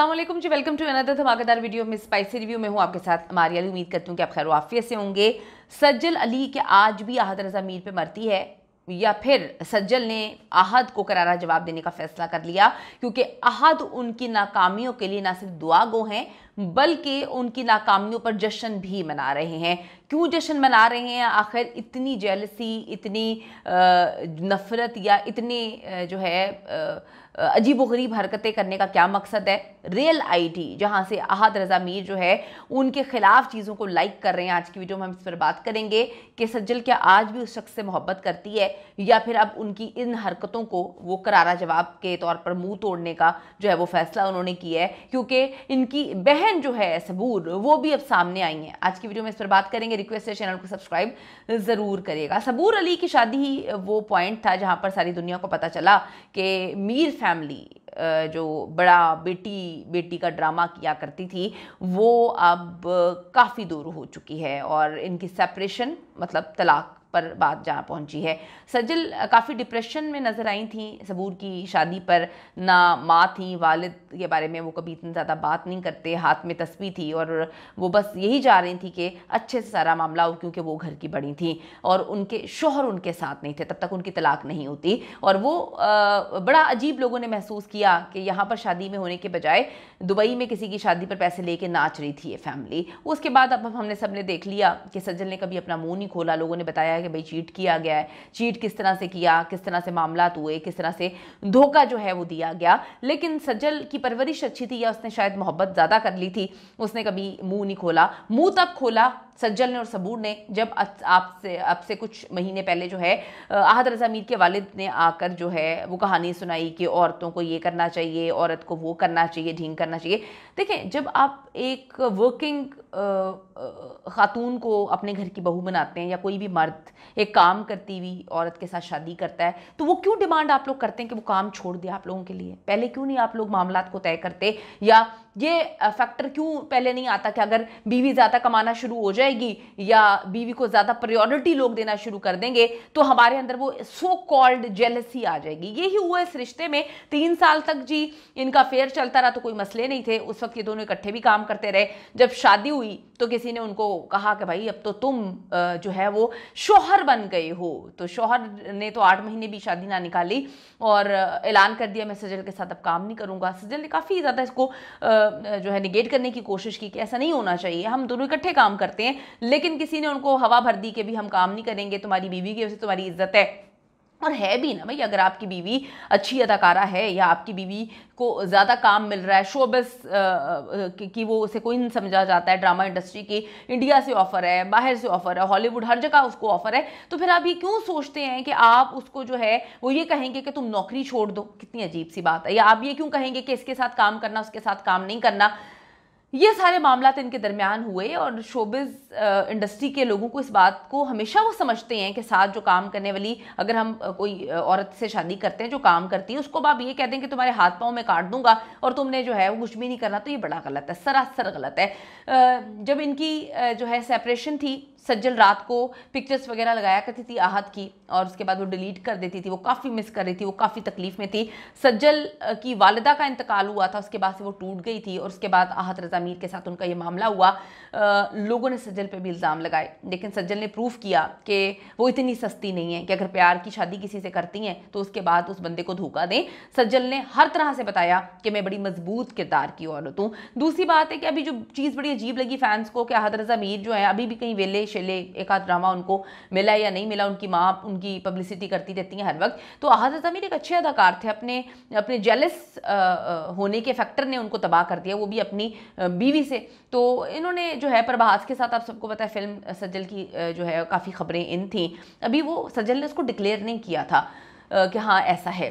Aslam ji welcome to another धमाकेदार video में spicy review में हूँ आपके साथ हमारी अली उम्मीद करती हूँ कि आप खैर वाफियत से होंगे सज्जल अली के आज भी आहद रजा मीर पर मरती है या फिर सज्जल ने आहद को करारा जवाब देने का फैसला कर लिया क्योंकि आहद उनकी नाकामियों के लिए ना सिर्फ दुआ गो हैं बल्कि उनकी नाकामियों पर जश्न भी मना रहे हैं क्यों जश्न मना रहे हैं आखिर इतनी जेलसी इतनी नफ़रत या इतने जो है अजीब वरीब हरकतें करने का क्या मकसद है रियल आईडी जहां से अहद रज़ा मीर जो है उनके ख़िलाफ़ चीज़ों को लाइक कर रहे हैं आज की वीडियो में हम इस पर बात करेंगे कि सज्जल क्या आज भी उस शख्स से मोहब्बत करती है या फिर अब उनकी इन हरकतों को वो करारा जवाब के तौर पर मुंह तोड़ने का जो है वो फ़ैसला उन्होंने किया है क्योंकि इनकी बह बहन जो है सबूर वो भी अब सामने आई हैं आज की वीडियो में इस पर बात करेंगे रिक्वेस्ट है चैनल को सब्सक्राइब ज़रूर करिएगा सबूर अली की शादी वो पॉइंट था जहाँ पर सारी दुनिया को पता चला कि मीर फैमिली जो बड़ा बेटी बेटी का ड्रामा किया करती थी वो अब काफ़ी दूर हो चुकी है और इनकी सेपरेशन मतलब तलाक पर बात जहाँ पहुँची है सजल काफ़ी डिप्रेशन में नज़र आई थी सबूर की शादी पर ना माँ थी वालिद के बारे में वो कभी इतनी ज़्यादा बात नहीं करते हाथ में तस्वीर थी और वो बस यही जा रही थी कि अच्छे से सारा मामला हो क्योंकि वो घर की बड़ी थी और उनके शोहर उनके साथ नहीं थे तब तक उनकी तलाक नहीं होती और वो आ, बड़ा अजीब लोगों ने महसूस किया कि यहाँ पर शादी में होने के बजाय दुबई में किसी की शादी पर पैसे लेके नाच रही थी ये फैमिली उसके बाद अब हमने ने देख लिया कि सज्जल ने कभी अपना मुंह नहीं खोला लोगों ने बताया है कि भाई चीट किया गया है चीट किस तरह से किया किस तरह से मामला हुए किस तरह से धोखा जो है वो दिया गया लेकिन सज्जल की परवरिश अच्छी थी या उसने शायद मोहब्बत ज़्यादा कर ली थी उसने कभी मुँह नहीं खोला मुँह तब खोला सज्जल ने और सबूर ने जब आपसे आपसे कुछ महीने पहले जो है आहद रजा मीर के वालिद ने आकर जो है वो कहानी सुनाई कि औरतों को ये करना चाहिए औरत को वो करना चाहिए ढींग करना चाहिए देखें जब आप एक वर्किंग ख़ातून को अपने घर की बहू बनाते हैं या कोई भी मर्द एक काम करती हुई औरत के साथ शादी करता है तो वो क्यों डिमांड आप लोग करते हैं कि वो काम छोड़ दे आप लोगों के लिए पहले क्यों नहीं आप लोग मामला को तय करते या ये फैक्टर क्यों पहले नहीं आता कि अगर बीवी ज़्यादा कमाना शुरू हो जाएगी या बीवी को ज़्यादा प्रायोरिटी लोग देना शुरू कर देंगे तो हमारे अंदर वो सो कॉल्ड जेलसी आ जाएगी यही हुआ इस रिश्ते में तीन साल तक जी इनका फेयर चलता रहा तो कोई मसले नहीं थे उस वक्त ये दोनों इकट्ठे भी काम करते रहे जब शादी हुई तो किसी ने उनको कहा कि भाई अब तो तुम जो है वो शोहर बन गए हो तो शोहर ने तो आठ महीने भी शादी ना निकाली और ऐलान कर दिया मैं सजल के साथ अब काम नहीं करूँगा सजल ने काफ़ी ज़्यादा इसको आ, जो है निगेट करने की कोशिश की कि ऐसा नहीं होना चाहिए हम दोनों इकट्ठे काम करते हैं लेकिन किसी ने उनको हवा भर दी कि भी हम काम नहीं करेंगे तुम्हारी बीवी की वजह से तुम्हारी इज्जत है और है भी ना भाई अगर आपकी बीवी अच्छी अदाकारा है या आपकी बीवी को ज़्यादा काम मिल रहा है शोबस कि वो उसे कोई नहीं समझा जाता है ड्रामा इंडस्ट्री की इंडिया से ऑफ़र है बाहर से ऑफ़र है हॉलीवुड हर जगह उसको ऑफ़र है तो फिर आप ये क्यों सोचते हैं कि आप उसको जो है वो ये कहेंगे कि तुम नौकरी छोड़ दो कितनी अजीब सी बात है या आप ये क्यों कहेंगे कि इसके साथ काम करना उसके साथ काम नहीं करना ये सारे मामला इनके दरमियान हुए और शोबिज़ इंडस्ट्री के लोगों को इस बात को हमेशा वो समझते हैं कि साथ जो काम करने वाली अगर हम कोई औरत से शादी करते हैं जो काम करती है उसको आप ये कह दें कि तुम्हारे हाथ पाँव में काट दूंगा और तुमने जो है वो कुछ भी नहीं करना तो ये बड़ा गलत है सरासर गलत है जब इनकी जो है सेपरेशन थी सज्जल रात को पिक्चर्स वगैरह लगाया करती थी आहत की और उसके बाद वो डिलीट कर देती थी वो काफ़ी मिस कर रही थी वो काफ़ी तकलीफ़ में थी सज्जल की वालदा का इंतकाल हुआ था उसके बाद से वो टूट गई थी और उसके बाद आहत रजा मीर के साथ उनका ये मामला हुआ आ, लोगों ने सज्जल पर भी इल्ज़ाम लगाए लेकिन सज्जल ने प्रूव किया कि वो इतनी सस्ती नहीं है कि अगर प्यार की शादी किसी से करती हैं तो उसके बाद उस बंदे को धोखा दें सज्जल ने हर तरह से बताया कि मैं बड़ी मजबूत किरदार की औरत हूँ दूसरी बात है कि अभी जो चीज़ बड़ी अजीब लगी फैंस को कि आहत रजा मीर जो है अभी भी कहीं वेले शैले एक आध ड्रामा उनको मिला या नहीं मिला उनकी माँ उनकी पब्लिसिटी करती रहती हैं हर वक्त तो अहाद अमीर एक अच्छे अदाकार थे अपने अपने जेलस होने के फैक्टर ने उनको तबाह कर दिया वो भी अपनी बीवी से तो इन्होंने जो है प्रभास के साथ आप सबको पता है फिल्म सज्जल की जो है काफ़ी खबरें इन थी अभी वो सज्जल ने उसको डिक्लेयर नहीं किया था कि हाँ ऐसा है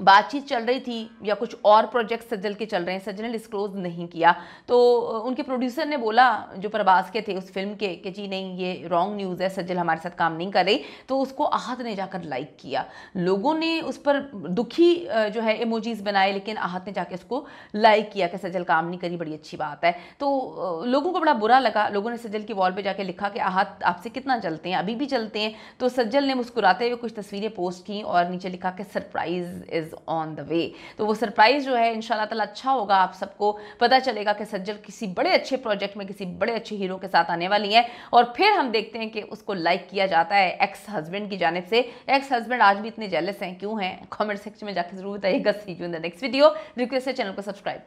बातचीत चल रही थी या कुछ और प्रोजेक्ट सज्जल के चल रहे हैं सज्जल ने डिस्क्लोज नहीं किया तो उनके प्रोड्यूसर ने बोला जो प्रभास के थे उस फिल्म के कि जी नहीं ये रॉन्ग न्यूज़ है सज्जल हमारे साथ काम नहीं कर रही तो उसको आहत ने जाकर लाइक किया लोगों ने उस पर दुखी जो है इमोजीज बनाए लेकिन आहत ने जाकर उसको लाइक किया कि सज्जल काम नहीं करी बड़ी अच्छी बात है तो लोगों को बड़ा बुरा लगा लोगों ने सज्जल की वॉल पर जाकर लिखा कि आहत आपसे कितना चलते हैं अभी भी चलते हैं तो सज्जल ने मुस्कुराते हुए कुछ तस्वीरें पोस्ट की और नीचे लिखा कि surprise is on the way तो वो सरप्राइज़ जो है इनशाला तला अच्छा होगा आप सबको पता चलेगा कि सज्जल किसी बड़े अच्छे प्रोजेक्ट में किसी बड़े अच्छे हीरो के साथ आने वाली है और फिर हम देखते हैं कि उसको लाइक किया जाता है एक्स हस्बैंड की जानब से एक्स हस्बैंड आज भी इतने जेलस हैं क्यों हैं कमेंट सेक्शन में जाकर जरूर बताइएगा see you in the next video request है चैनल को सब्सक्राइब